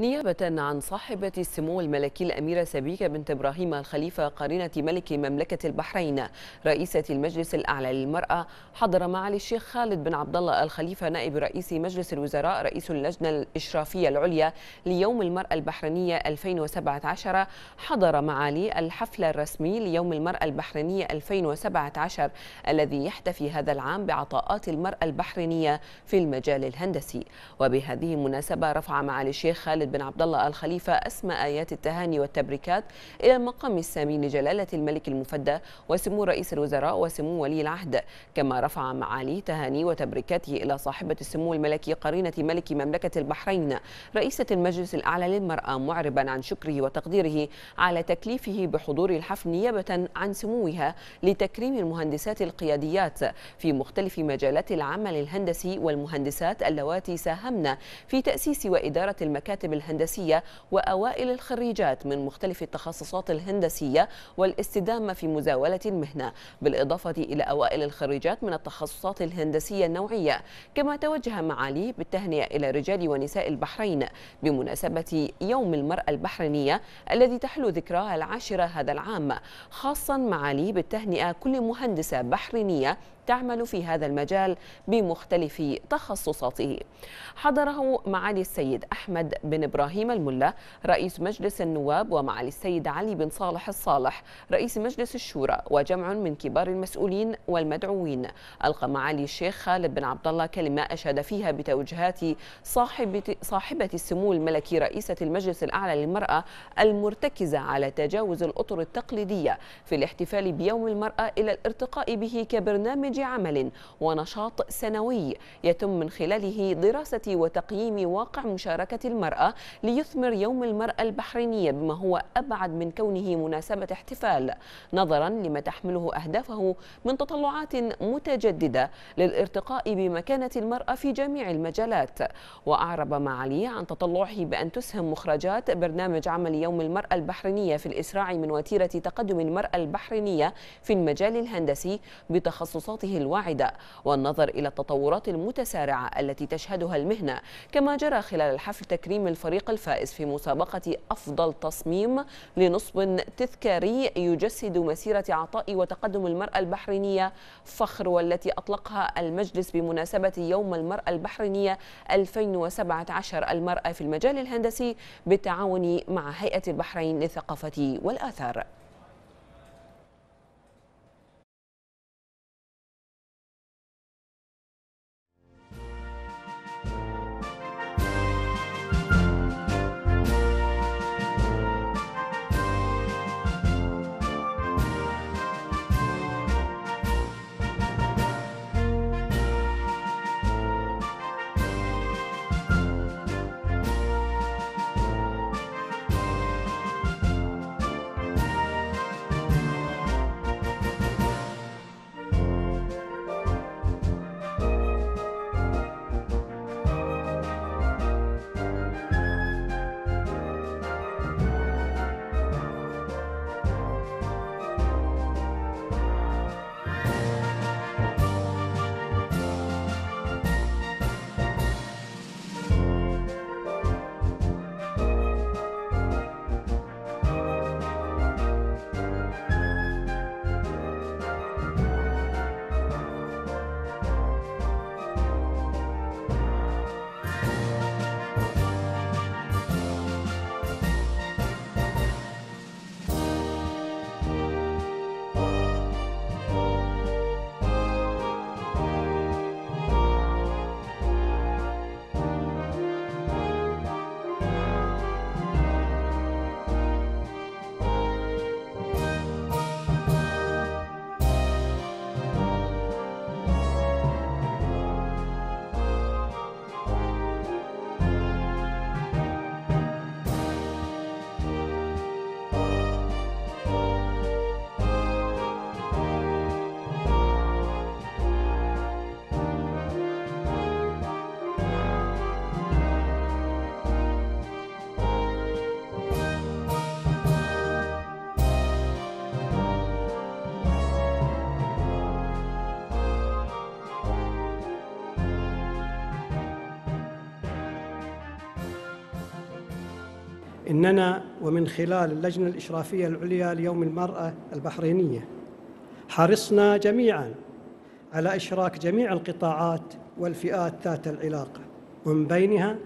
نيابة عن صاحبة السمو الملكي الأميرة سبيكة بنت إبراهيم الخليفة قرينة ملك مملكة البحرين رئيسة المجلس الأعلى للمرأة حضر معالي الشيخ خالد بن عبد الله الخليفة نائب رئيس مجلس الوزراء رئيس اللجنة الإشرافية العليا ليوم المرأة البحرينية 2017 حضر معالي الحفل الرسمي ليوم المرأة البحرينية 2017 الذي يحتفي هذا العام بعطاءات المرأة البحرينية في المجال الهندسي وبهذه المناسبة رفع معالي الشيخ خالد محمد بن عبد الله الخليفة أسمى آيات التهاني والتبريكات إلى المقام السامي لجلالة الملك المفدى وسمو رئيس الوزراء وسمو ولي العهد كما رفع معالي تهاني وتبريكاته إلى صاحبة السمو الملكي قرينة ملك مملكة البحرين رئيسة المجلس الأعلى للمرأة معربا عن شكره وتقديره على تكليفه بحضور الحفل نيابة عن سموها لتكريم المهندسات القياديات في مختلف مجالات العمل الهندسي والمهندسات اللواتي ساهمن في تأسيس وإدارة المكاتب المكاتب الهندسية وأوائل الخريجات من مختلف التخصصات الهندسية والاستدامة في مزاولة المهنة بالإضافة إلى أوائل الخريجات من التخصصات الهندسية النوعية كما توجه معالي بالتهنئة إلى رجال ونساء البحرين بمناسبة يوم المرأة البحرينية الذي تحلو ذكراها العاشرة هذا العام خاصا معالي بالتهنئة كل مهندسة بحرينية تعمل في هذا المجال بمختلف تخصصاته حضره معالي السيد أحمد بن إبراهيم الملا رئيس مجلس النواب ومعالي السيد علي بن صالح الصالح رئيس مجلس الشورى وجمع من كبار المسؤولين والمدعوين ألقى معالي الشيخ خالد بن عبد الله كلمة أشاد فيها بتوجيهات صاحبة, صاحبة السمو الملكي رئيسة المجلس الأعلى للمرأة المرتكزة على تجاوز الأطر التقليدية في الاحتفال بيوم المرأة إلى الارتقاء به كبرنامج عمل ونشاط سنوي يتم من خلاله دراسة وتقييم واقع مشاركة المرأة ليثمر يوم المرأة البحرينية بما هو أبعد من كونه مناسبة احتفال نظرا لما تحمله أهدافه من تطلعات متجددة للارتقاء بمكانة المرأة في جميع المجالات وأعرب معالي عن تطلعه بأن تسهم مخرجات برنامج عمل يوم المرأة البحرينية في الإسراع من وتيرة تقدم المرأة البحرينية في المجال الهندسي بتخصصات خبراته الواعدة والنظر إلى التطورات المتسارعة التي تشهدها المهنة كما جرى خلال الحفل تكريم الفريق الفائز في مسابقة أفضل تصميم لنصب تذكاري يجسد مسيرة عطاء وتقدم المرأة البحرينية فخر والتي أطلقها المجلس بمناسبة يوم المرأة البحرينية 2017 المرأة في المجال الهندسي بالتعاون مع هيئة البحرين للثقافة والآثار إننا ومن خلال اللجنة الإشرافية العليا ليوم المرأة البحرينية حرصنا جميعا على إشراك جميع القطاعات والفئات ذات العلاقة ومن بينها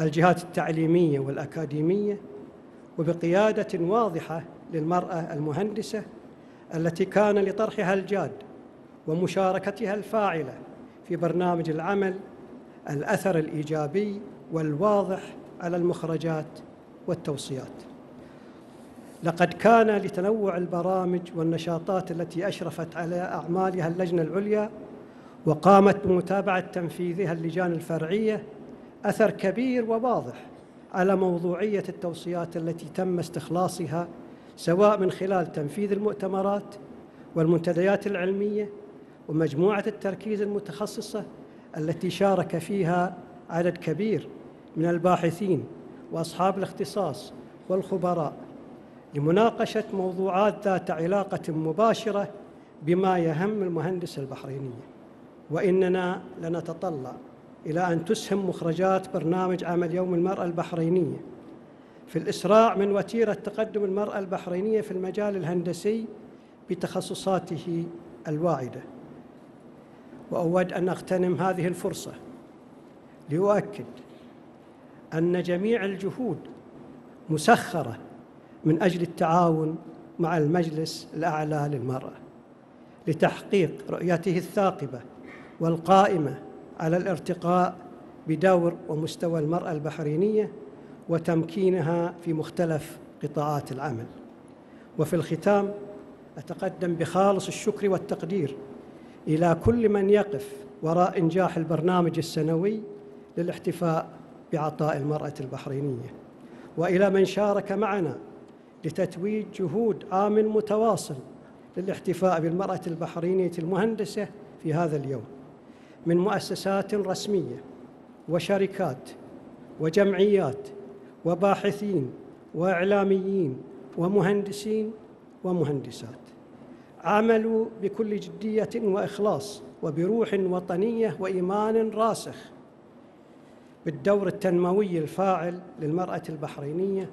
الجهات التعليمية والأكاديمية وبقيادة واضحة للمرأة المهندسة التي كان لطرحها الجاد ومشاركتها الفاعلة في برنامج العمل الأثر الإيجابي والواضح على المخرجات والتوصيات لقد كان لتنوع البرامج والنشاطات التي أشرفت على أعمالها اللجنة العليا وقامت بمتابعة تنفيذها اللجان الفرعية أثر كبير وواضح على موضوعية التوصيات التي تم استخلاصها سواء من خلال تنفيذ المؤتمرات والمنتديات العلمية ومجموعة التركيز المتخصصة التي شارك فيها عدد كبير من الباحثين وأصحاب الاختصاص والخبراء لمناقشة موضوعات ذات علاقة مباشرة بما يهم المهندس البحريني وإننا لنتطلع إلى أن تسهم مخرجات برنامج عمل يوم المرأة البحرينية في الإسراع من وتيرة تقدم المرأة البحرينية في المجال الهندسي بتخصصاته الواعدة وأود أن أغتنم هذه الفرصة لأؤكد أن جميع الجهود مسخرة من أجل التعاون مع المجلس الأعلى للمرأة لتحقيق رؤيته الثاقبة والقائمة على الارتقاء بدور ومستوى المرأة البحرينية وتمكينها في مختلف قطاعات العمل وفي الختام أتقدم بخالص الشكر والتقدير إلى كل من يقف وراء إنجاح البرنامج السنوي للاحتفاء بعطاء المرأة البحرينية وإلى من شارك معنا لتتويج جهود عام متواصل للاحتفاء بالمرأة البحرينية المهندسة في هذا اليوم من مؤسسات رسمية وشركات وجمعيات وباحثين وإعلاميين ومهندسين ومهندسات عملوا بكل جدية وإخلاص وبروح وطنية وإيمان راسخ بالدور التنموي الفاعل للمرأة البحرينية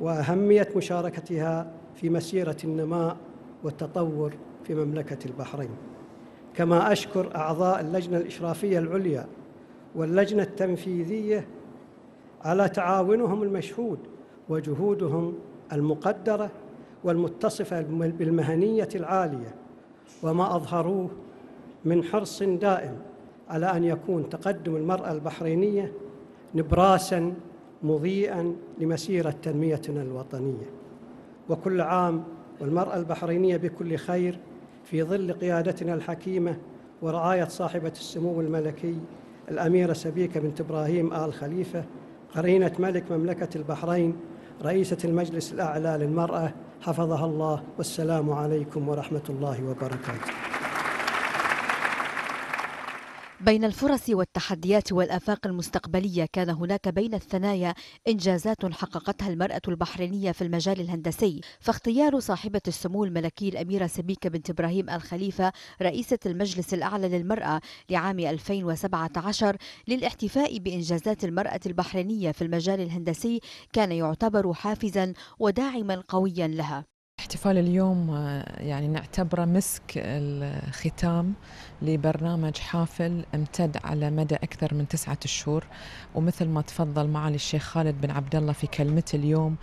وأهمية مشاركتها في مسيرة النماء والتطور في مملكة البحرين كما أشكر أعضاء اللجنة الإشرافية العليا واللجنة التنفيذية على تعاونهم المشهود وجهودهم المقدرة والمتصفة بالمهنية العالية وما أظهروه من حرص دائم على أن يكون تقدم المرأة البحرينية نبراسا مضيئا لمسيرة تنميتنا الوطنية وكل عام والمرأة البحرينية بكل خير في ظل قيادتنا الحكيمة ورعاية صاحبة السمو الملكي الأميرة سبيكة بنت إبراهيم آل خليفة قرينة ملك مملكة البحرين رئيسة المجلس الأعلى للمرأة حفظها الله والسلام عليكم ورحمة الله وبركاته بين الفرص والتحديات والآفاق المستقبلية كان هناك بين الثنايا إنجازات حققتها المرأة البحرينية في المجال الهندسي فاختيار صاحبة السمو الملكي الأميرة سبيكة بنت إبراهيم الخليفة رئيسة المجلس الأعلى للمرأة لعام 2017 للاحتفاء بإنجازات المرأة البحرينية في المجال الهندسي كان يعتبر حافزا وداعما قويا لها احتفال اليوم آه، يعني نعتبره مسك الختام لبرنامج حافل امتد على مدى أكثر من تسعة شهور ومثل ما تفضل معالي الشيخ خالد بن عبد الله في كلمة اليوم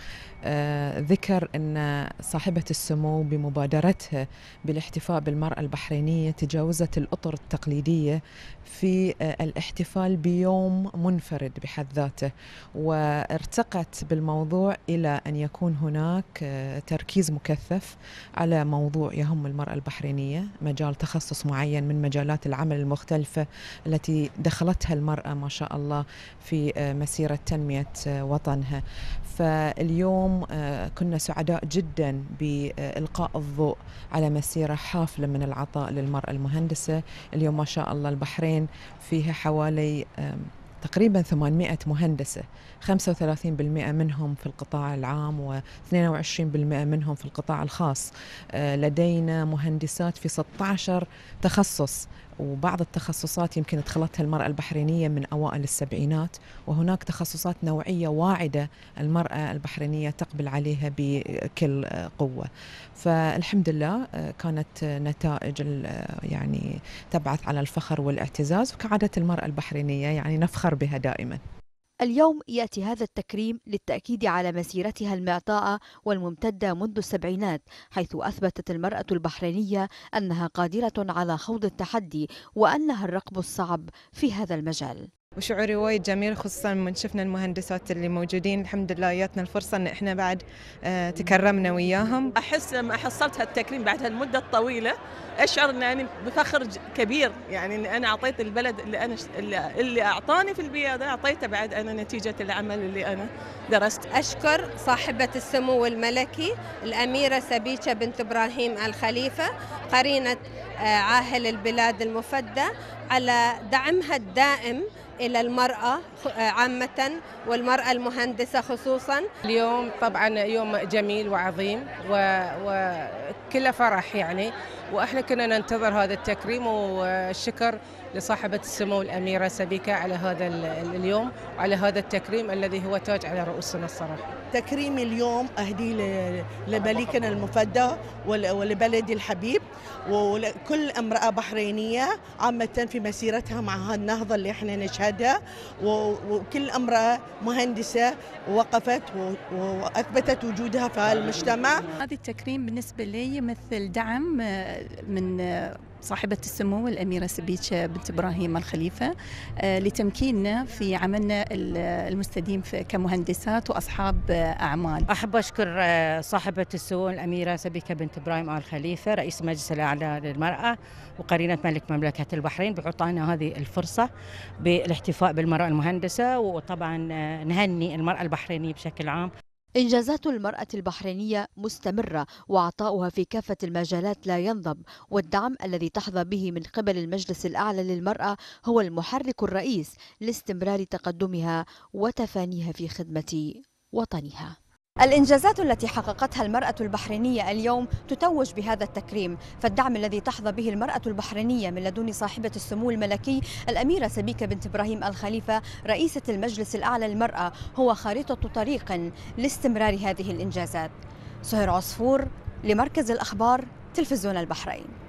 آه، ذكر أن صاحبة السمو بمبادرتها بالاحتفاء بالمرأة البحرينية تجاوزت الأطر التقليدية في آه، الاحتفال بيوم منفرد بحد ذاته وارتقت بالموضوع إلى أن يكون هناك آه، تركيز مكثف على موضوع يهم المرأة البحرينية مجال تخصص معين من مجالات العمل المختلفة التي دخلتها المرأة ما شاء الله في مسيرة تنمية وطنها فاليوم اليوم آه، كنا سعداء جدا بإلقاء الضوء على مسيرة حافلة من العطاء للمرأة المهندسة اليوم ما شاء الله البحرين فيها حوالي آه، تقريبا 800 مهندسة 35% منهم في القطاع العام و22% منهم في القطاع الخاص آه، لدينا مهندسات في 16 تخصص وبعض التخصصات يمكن ادخلتها المرأة البحرينية من أوائل السبعينات وهناك تخصصات نوعية واعدة المرأة البحرينية تقبل عليها بكل قوة فالحمد لله آه، كانت نتائج آه، يعني تبعث على الفخر والاعتزاز وكعادة المرأة البحرينية يعني نفخر بها دائما اليوم يأتي هذا التكريم للتأكيد على مسيرتها المعطاءة والممتدة منذ السبعينات حيث أثبتت المرأة البحرينية أنها قادرة على خوض التحدي وأنها الرقم الصعب في هذا المجال وشعوري وايد جميل خصوصا من شفنا المهندسات اللي موجودين الحمد لله جاتنا الفرصه ان احنا بعد آه، تكرمنا وياهم احس لما حصلت هالتكريم بعد هالمده الطويله اشعر ان يعني بفخر كبير يعني ان انا اعطيت البلد اللي انا اللي اعطاني في البياده اعطيته بعد انا نتيجه العمل اللي انا درست اشكر صاحبه السمو الملكي الاميره سبيكه بنت ابراهيم الخليفه قرينه آه، عاهل البلاد المفدى على دعمها الدائم إلى المرأة آه، عامة والمرأة المهندسة خصوصا اليوم طبعا يوم جميل وعظيم وكله فرح يعني وإحنا كنا ننتظر هذا التكريم والشكر لصاحبة السمو الأميرة سبيكة على هذا اليوم وعلى هذا التكريم الذي هو تاج على رؤوسنا الصراحة تكريم اليوم أهديه لبليكنا المفدى ولبلدي الحبيب ولكل امرأة بحرينية عامة في مسيرتها مع هالنهضة اللي احنا نشهدها الولادة وكل امرأة مهندسة وقفت وأثبتت وجودها في المجتمع هذا التكريم بالنسبة لي مثل دعم آه، من آه، صاحبة السمو الأميرة سبيتشة بنت إبراهيم الخليفة آه، لتمكيننا في عملنا المستديم كمهندسات وأصحاب آه، أعمال أحب أشكر آه، صاحبة السمو الأميرة سبيكة بنت إبراهيم آل خليفة رئيس مجلس الأعلى للمرأة وقرينة ملك مملكة البحرين بعطانا هذه الفرصة بالاحتفاء بالمرأة المهندسة وطبعا نهني المرأة البحرينية بشكل عام إنجازات المرأة البحرينية مستمرة وعطاؤها في كافة المجالات لا ينضب والدعم الذي تحظى به من قبل المجلس الأعلى للمرأة هو المحرك الرئيس لاستمرار تقدمها وتفانيها في خدمة وطنها الإنجازات التي حققتها المرأة البحرينية اليوم تتوج بهذا التكريم فالدعم الذي تحظى به المرأة البحرينية من لدن صاحبة السمو الملكي الأميرة سبيكة بنت إبراهيم الخليفة رئيسة المجلس الأعلى للمرأة هو خارطة طريق لاستمرار هذه الإنجازات سهير عصفور لمركز الأخبار تلفزيون البحرين